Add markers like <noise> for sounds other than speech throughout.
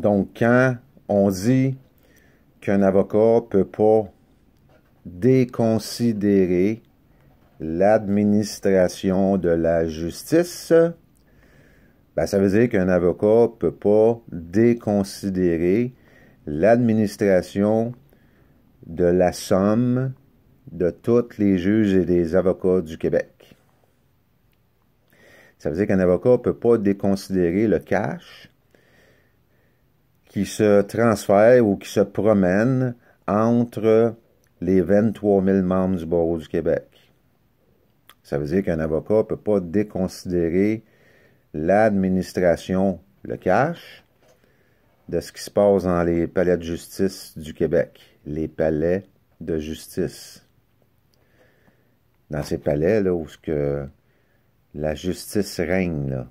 Donc, quand on dit qu'un avocat ne peut pas déconsidérer l'administration de la justice, ben, ça veut dire qu'un avocat ne peut pas déconsidérer l'administration de la somme de tous les juges et des avocats du Québec. Ça veut dire qu'un avocat ne peut pas déconsidérer le cash, qui se transfèrent ou qui se promène entre les 23 000 membres du barreau du Québec. Ça veut dire qu'un avocat ne peut pas déconsidérer l'administration, le cash, de ce qui se passe dans les palais de justice du Québec, les palais de justice. Dans ces palais là, où que la justice règne, là.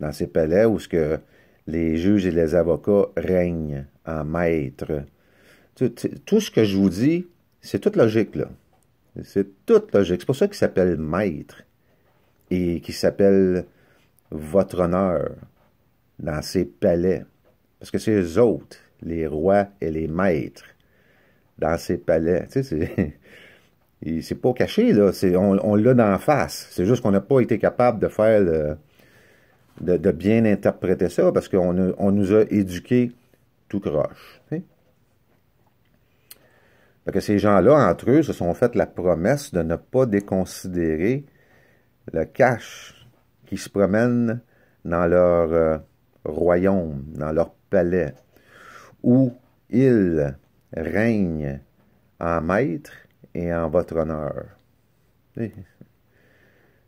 dans ces palais où ce que les juges et les avocats règnent en maître. Tout, ce que je vous dis, c'est toute logique, là. C'est toute logique. C'est pour ça qu'il s'appelle maître et qui s'appelle votre honneur dans ses palais. Parce que c'est eux autres, les rois et les maîtres, dans ses palais. <laughs> c'est, pas caché, là. on, on l'a d'en face. C'est juste qu'on n'a pas été capable de faire le, de, bien interpréter ça parce qu'on on nous a éduqués tout croche. Parce que ces gens-là, entre eux, se sont fait la promesse de ne pas déconsidérer le cash qui se promène dans leur euh, royaume, dans leur palais, où ils règnent en maître et en votre honneur.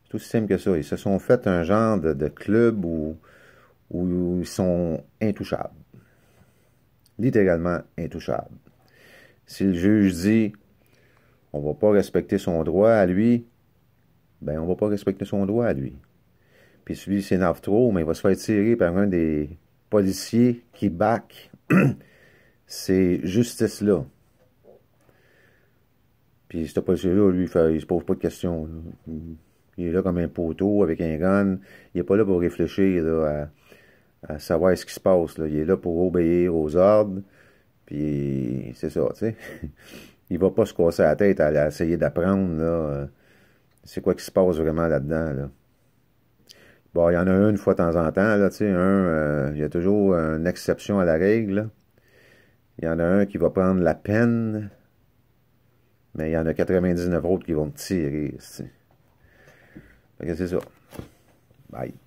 C'est aussi simple que ça. Ils se sont fait un genre de, club où, ils sont intouchables. Littéralement intouchables. Si le juge dit on ne va pas respecter son droit à lui, ben on ne va pas respecter son droit à lui. Puis celui ci s'énerve trop, mais il va se faire tirer par un des policiers qui back <clears throat> ces justices-là. Puis ce policier-là, lui, il ne se pose pas de questions. Il est là comme un poteau avec un gun. Il n'est pas là pour réfléchir à, savoir ce qui se passe. Il est là pour obéir aux ordres. Puis c'est ça, tu sais. <laughs> il va pas se casser la tête à, essayer d'apprendre euh, c'est quoi qui se passe vraiment là-dedans. Là. Bon, il y en a un une fois de temps en temps, là, un, euh, il y a toujours une exception à la règle. Il y en a un qui va prendre la peine, mais il y en a 99 autres qui vont tirer. ¿Qué es eso? Bye.